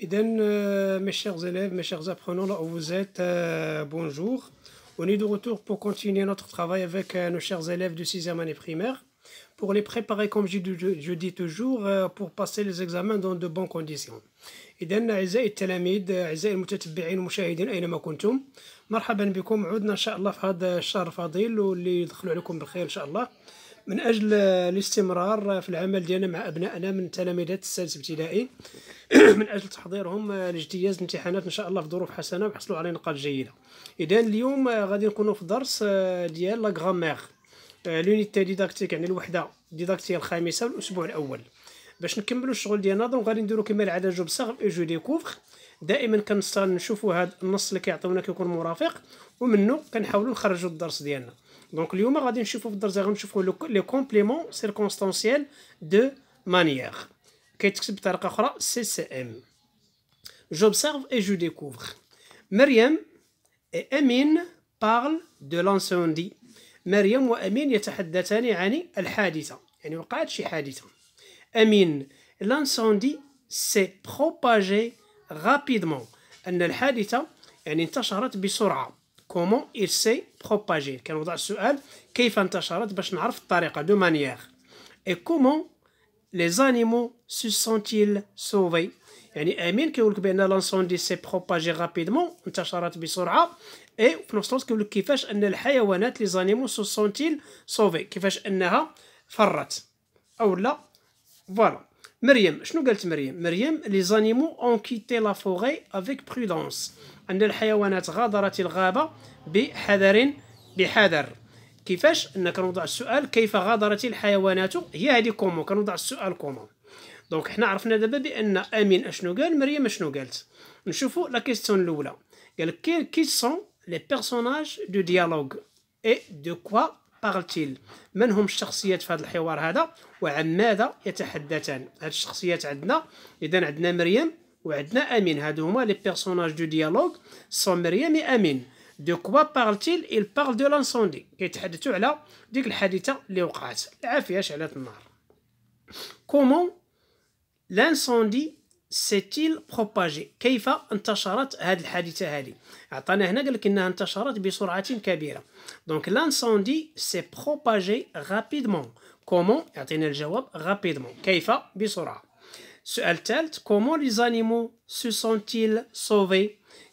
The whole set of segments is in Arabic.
Et donc, mes chers élèves, mes chers apprenants, là où vous êtes, bonjour. On est de retour pour continuer notre travail avec nos chers élèves du 6e année primaire, pour les préparer, comme je, dis toujours, pour passer les examens dans de bonnes conditions. Et donc, أعزائي التلاميذ أعزائي المتتبعين les أينما les مرحبا بكم عدنا ان شاء الله في هذا الشهر الفضيل واللي يدخلوا عليكم بالخير ان شاء الله من اجل الاستمرار في العمل ديالنا مع ابنائنا من تلاميذات السادس ابتدائي من اجل تحضيرهم لاجتياز الامتحانات ان شاء الله في ظروف حسنه ويحصلوا على نقاط جيده اذا اليوم غادي نكونوا في درس ديال لا غرامير لونيتي ديداكتيك يعني الوحده الديداكتيه الخامسه والاسبوع الاول باش نكملوا الشغل ديالنا دونك غادي نديروا كما العاده جو بصغر اي جو ديكوفر دائما كنصطاد نشوفوا هذا النص اللي كيعطيونا كيكون مرافق ومنه كنحاولوا نخرجوا الدرس ديالنا دونك اليوم غادي نشوفو في الدرجه نشوفو لو كومبليمون سيركونستانسيال دو مانيير كيتكتب بطريقه اخرى سي سي ام جوبسيرف اي جو ديكوفر مريم اي امين بارل دو لانسوندي مريم وامين يتحدثان عن الحادثه يعني وقعت شي حادثه امين لانسوندي سي بروباجي غابيدمون ان الحادثه يعني انتشرت بسرعه كومون إل سي بروباجي كنوضع السؤال كيف انتشرت باش نعرف الطريقه دو مانيير اي كومون لي زانيمو سو سونتيل سوفي يعني امين كيقولك بان لانسوندي سي بروباجي رابيدمون انتشرت بسرعه اي في نفس الوقت كيقولك كيفاش ان الحيوانات لي زانيمو سو سونتيل سوفي كيفاش انها فرت او لا فوالا مريم شنو قالت مريم مريم لي زانيمو اون كيتي لا فوري افيك برودونس ان الحيوانات غادرت الغابه بحذر بحذر كيفاش ان كنوضع السؤال كيف غادرت الحيوانات هي هذه كومون كنوضع السؤال كومون دونك حنا عرفنا دابا بان امين اشنو قال مريم اشنو قالت نشوفوا لا كيسيون الاولى قال كيل كي سون لي بيرسوناج دو ديالوغ اي دو كوا باغلتيل من هم الشخصيات في هذا الحوار هذا وعن ماذا يتحدثان هاد الشخصيات عندنا اذا عندنا مريم وعندنا امين هادو هما لي بيرسوناج دو ديالوغ سو مريم و امين دو كوا بارل ايل بارل دو لانسوندي كيتحدثوا على ديك الحادثه اللي وقعت العافيه شعلت النار كومون لانسوندي ستيل بروباجي كيف انتشرت هذه الحادثه هذه عطانا هنا قال لك انها انتشرت بسرعه كبيره دونك لانسوندي سي بروباجي رابيدمون كومون يعطينا الجواب رابيدمون كيف بسرعه السؤال الثالث كومون لي زانيمو سو سونتيل سوفي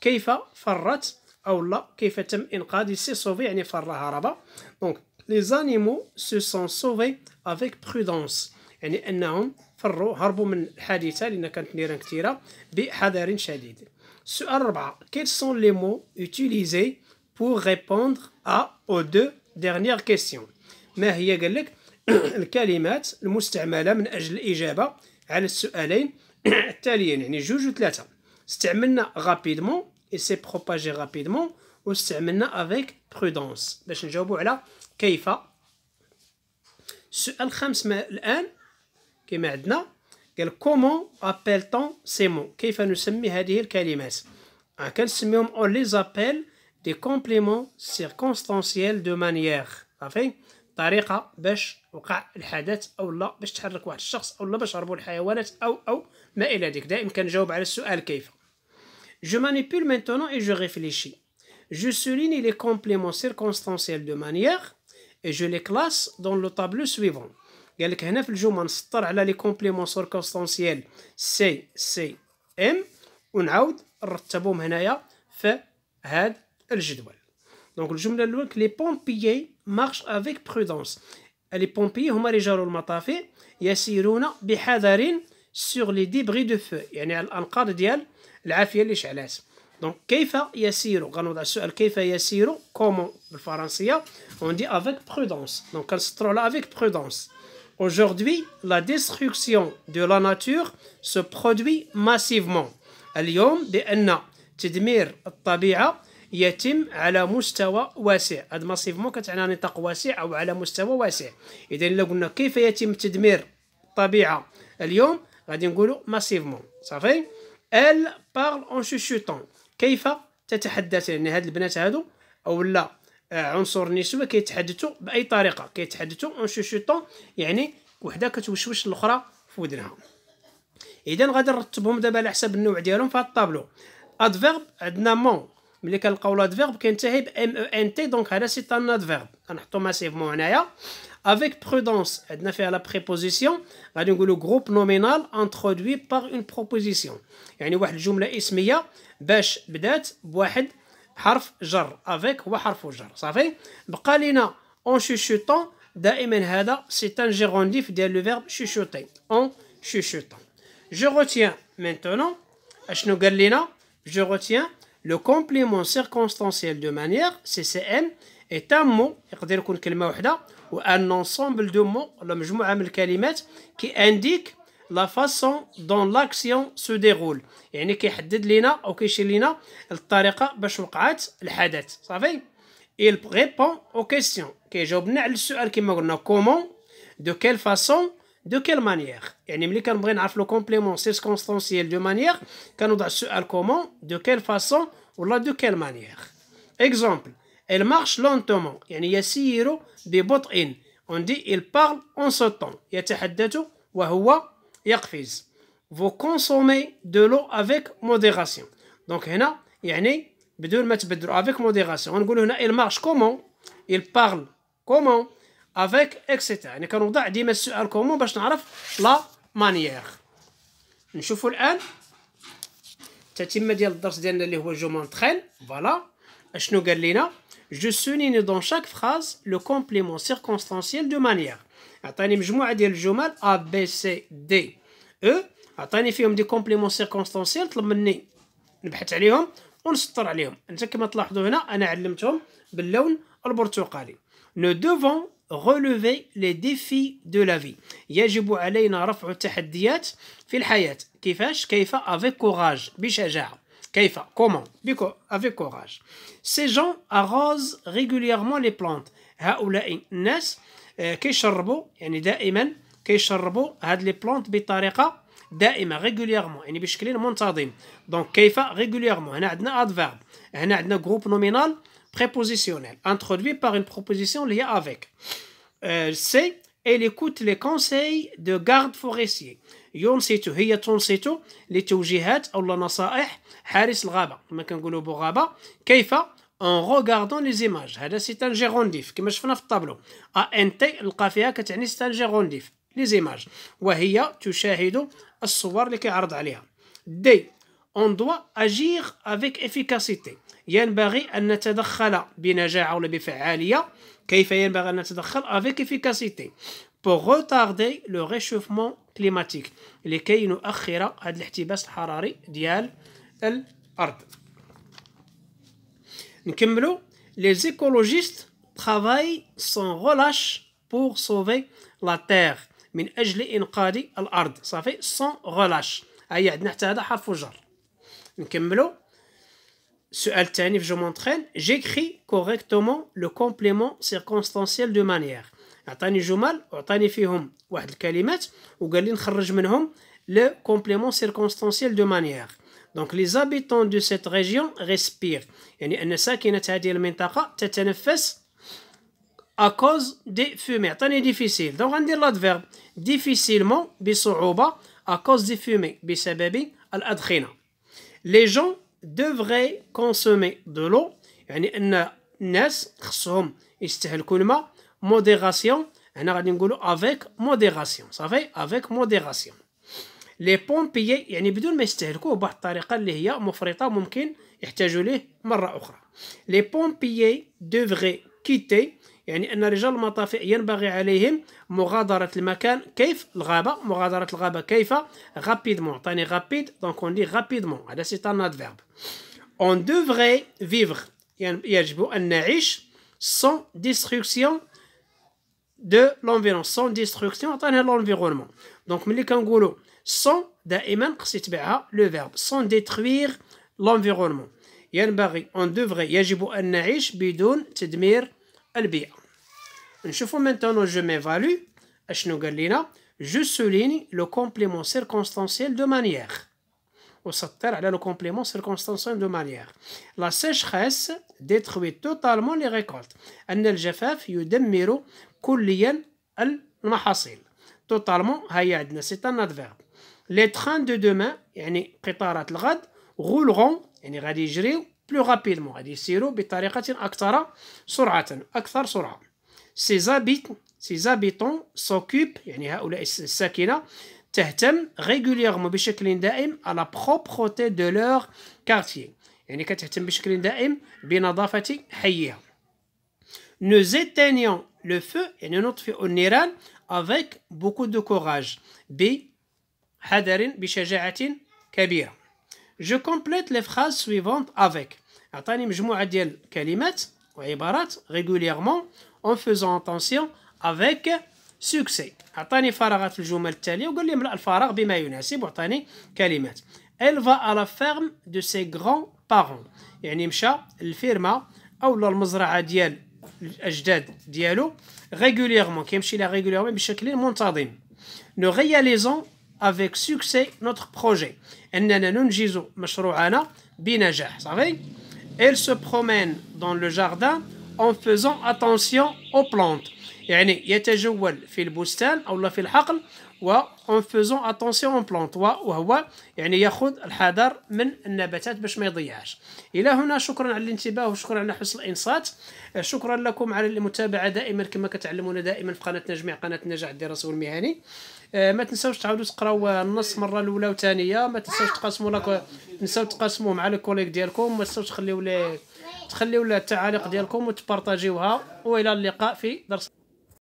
كيف فرت او لا كيف تم انقاذ سي سوفي يعني فر هرب دونك لي زانيمو سو سون سوفي افيك برودونس يعني انهم فروا هربوا من الحادثه لان كانت نيران كثيره بحذر شديد السؤال 4 كيل سون لي مو يوتيليزي بور ريبوندغ ا او دو ديرنيير كيسيون ما هي قال لك الكلمات المستعمله من اجل الاجابه على السؤالين التاليين يعني جوج وثلاثه استعملنا rapidement اي سي بروباجي rapidement واستعملنا افيك برودونس باش نجاوبوا على كيف السؤال الخامس الان Comment appelle-t-on ces mots Qu'est-ce que nous avons fait Un calcium, on les appelle des compléments circonstanciels de manière. En fait, la tariqa, c'est la tariqa, c'est la tariqa, c'est la tariqa, c'est la tariqa, c'est la tariqa, c'est la tariqa, c'est la tariqa, c'est la tariqa, c'est la tariqa, c'est la tariqa, c'est la Je manipule maintenant et je réfléchis. Je souligne les compléments circonstanciels de manière et je les classe dans le tableau suivant. قال لك هنا في الجمله نسطر على لي كومبليمون سيركونستانسييل سي سي ام ونعاود نرتبهم هنايا في هاد الجدول دونك الجمله الاولى لي بومبيي مارش افيك برودونس لي بومبيي هما رجال المطافي يسيرون بحذر سور لي ديبغي دو فو يعني على الانقاض ديال العافيه اللي شعلات دونك كيف يسير غنوضع السؤال كيف يسير كومون بالفرنسيه اون دي افيك برودونس دونك كنسطرو على افيك برودونس Aujourd'hui, la destruction de la nature se produit massivement. اليوم بأن تدمير الطبيعة يتم على مستوى واسع هذا ماسيفمون كتعنى نطاق واسع أو على مستوى واسع إذا إلا قلنا كيف يتم تدمير الطبيعة اليوم غادي نقولوا ماسيفمون صافي ال بارل اون شوشوتون كيف تتحدث يعني هاد البنات هادو او لا آه، عنصر النسوه كيتحدثوا باي طريقه كيتحدثوا اون شوشوطون يعني وحده كتوشوش الاخرى في ودنها اذا غادي نرتبهم دابا على حسب النوع ديالهم في هاد الطابلو ادفيرب عندنا مون ملي كنلقاو لادفيرب كينتهي ب ام او ان تي دونك هذا سي ان ادفيرب كنحطو ماسيفمون هنايا افيك برودونس عندنا فيها لا بريبوزيسيون غادي نقولو غروب نومينال انترودوي باغ اون بروبوزيسيون يعني واحد الجمله اسميه باش بدات بواحد حرف جر افيك هو حرف جر صافي بقى لينا اون شوشوتون دائما هذا سي ان جيرونديف ديال لو فيرب شوشوتي اون شوشوتون جو روتيان مينتونون اشنو قال لينا جو روتيان لو كومبليمون سيركونستانسييل دو مانيير سي سي ان est un مو يقدر يكون كلمه وحده وان انسامبل دو مو ولا مجموعه من الكلمات كي انديك لا فاسون دون لاكسيون سو ديغول يعني كيحدد لينا او كيشير لينا الطريقه باش وقعت الحدث صافي il répond aux questions كيجاوبنا على السؤال كما قلنا كومون دو كيل فاسون دو كيل مانيير يعني ملي كنبغي نعرف لو كومبليمون سيركونستانسييل دو مانيير كنوضع السؤال كومون دو كيل فاسون ولا دو كيل مانيير اكزومبل il marche lentement يعني يسير ببطء on dit il parle en sautant يتحدث وهو Vous consommez de l'eau avec modération. Donc là, il y a ni bedoule match bedou avec modération. On voit là il marche comment, il parle comment, avec etc. On est quand on regarde dimanche comment, ben je ne la manière. On voit le. Alors, c'est le dernier de l'heure. Je m'entraîne. Voilà. Je nous garde là. Je souligne dans chaque phrase le complément circonstanciel de manière. Attendez, je m'adèle Jamal A B C D. او أه؟ عطاني فيهم دي كومبليمون سيركونستانسييل طلب مني نبحث عليهم ونسطر عليهم انت كما تلاحظوا هنا انا علمتهم باللون البرتقالي نو دوفون غولوفي لي ديفي دو لا في يجب علينا رفع التحديات في الحياة. كيفاش؟ كيف؟ افيك كوراج بشجاعة. كيف؟ كومون بكو افيك كوراج سي جون اغوز ريغولييرمون لي بلانت هؤلاء الناس آه، كيشربوا يعني دائما كيشربوا هاد لي بلونت بطريقه دائمه ريغوليرمون يعني بشكل منتظم دونك كيف ريغوليرمون هنا عندنا ادفيرب هنا عندنا جروب نومينال بريبوزيسيونيل introduit par اون بروبوزيسيون اللي هي افيك سي Elle écoute les conseils de garde forestier. ينصت هي تونسيتو لتوجيهات أو نصائح حارس الغابة كما كنقولوا غابه كيف اون روغاردون لي زيماج هذا ان جيرونديف كما شفنا في الطابلو ا ان تي نلقى فيها كتعني ان جيرونديف ليزيماج وهي تشاهد الصور اللي كيعرض عليها دي اون دوا اجير افيك افيكاسيتي ينبغي ان نتدخل بنجاعه ولا بفعاليه كيف ينبغي ان نتدخل افيك افيكاسيتي pour retarder le réchauffement climatique لكي نؤخر هذا الاحتباس الحراري ديال الارض نكملو les écologistes travaillent sans relâche pour sauver la terre من اجل انقاذ الارض صافي سون غلاش ها هي عندنا حتى هذا حرف جر نكملو السؤال الثاني في جو مونترين جيكري كوريكتومون لو كومبليمون سيركونستانسييل دو مانيير عطاني جمل وعطاني فيهم واحد الكلمات وقال لي نخرج منهم لو كومبليمون سيركونستانسييل دو مانيير دونك لي زابيتون دو سيت ريجيون ريسبير يعني ان ساكنه هذه المنطقه تتنفس à cause des fumées. C'est difficile. Donc, on dit l'adverbe difficilement, à cause des fumées, les gens devraient consommer de l'eau. Modération, avec modération. avec modération. Les pompiers, bah, les pompiers devraient quitter يعني ان رجال المطافئ ينبغي عليهم مغادره المكان كيف الغابه مغادره الغابه كيف غابيدمون عطاني غابيد دونك اون دي غابيدمون هذا سي ان ادفيرب اون دوفري فيفر يعني يجب ان نعيش سون ديستركسيون دو لونفيرون سون ديستركسيون عطاني لونفيرونمون دونك ملي كنقولوا سون دائما خص يتبعها لو فيرب سون ديتروير لونفيرونمون ينبغي اون دوفري يجب ان نعيش بدون تدمير البيئه نشوفوا maintenant je m'évalue اشنو قال لنا je souligne le complément circonstanciel de manière وسطر على le complément circonstanciel de manière la sécheresse détruit totalement les récoltes ان الجفاف يدمر كليا المحاصيل totalement هي عندنا c'est un adverbe les trains de demain يعني قطارات الغد غولغون يعني غادي يجريو plus rapidement, غادي يسيروا بطريقه اكثر سرعه اكثر سرعه سي habitants سي habitants s'occupent يعني هؤلاء الساكنه تهتم régulièrement بشكل دائم à la propreté de leur quartier يعني كتهتم بشكل دائم بنظافه حيها nous éteignons le feu يعني نطفئ النيران avec beaucoup de courage بحذر بشجاعة كبيرة je complète les phrases suivantes avec أعطاني مجموعة ديال الكلمات وعبارات ريغوليرمون اون فيزون اتونسيون افيك سوكسي عطاني فراغات الجمل التالية وقال لي املأ الفراغ بما يناسب وعطاني كلمات إل فا ا لا فيرم دو سي grands بارون يعني مشى للفيرما او للمزرعة ديال الاجداد ديالو ريغوليرمون كيمشي لها ريغوليرمون بشكل منتظم نو غياليزون افيك سوكسي نوتر بروجي اننا ننجز مشروعنا بنجاح صافي elle se promène dans le jardin en faisant attention aux plantes. يعني يتجول في البستان اون فوزون اتونسيون اون بلونت وهو يعني ياخذ الحذر من النباتات باش ما يضيعش الى هنا شكرا على الانتباه وشكرا على حسن الانصات آه، شكرا لكم على المتابعه دائما كما كتعلمون دائما في قناه نجمع قناه النجاح الدراسي والمهني آه، ما تنساوش تعاودوا تقراو النص مره الاولى وثانيه ما تنساوش تقاسموا لك تنساو تقاسموه مع الكوليك ديالكم ما تنساوش تخليو لي تخليو التعاليق ديالكم وتبارطاجيوها والى اللقاء في درس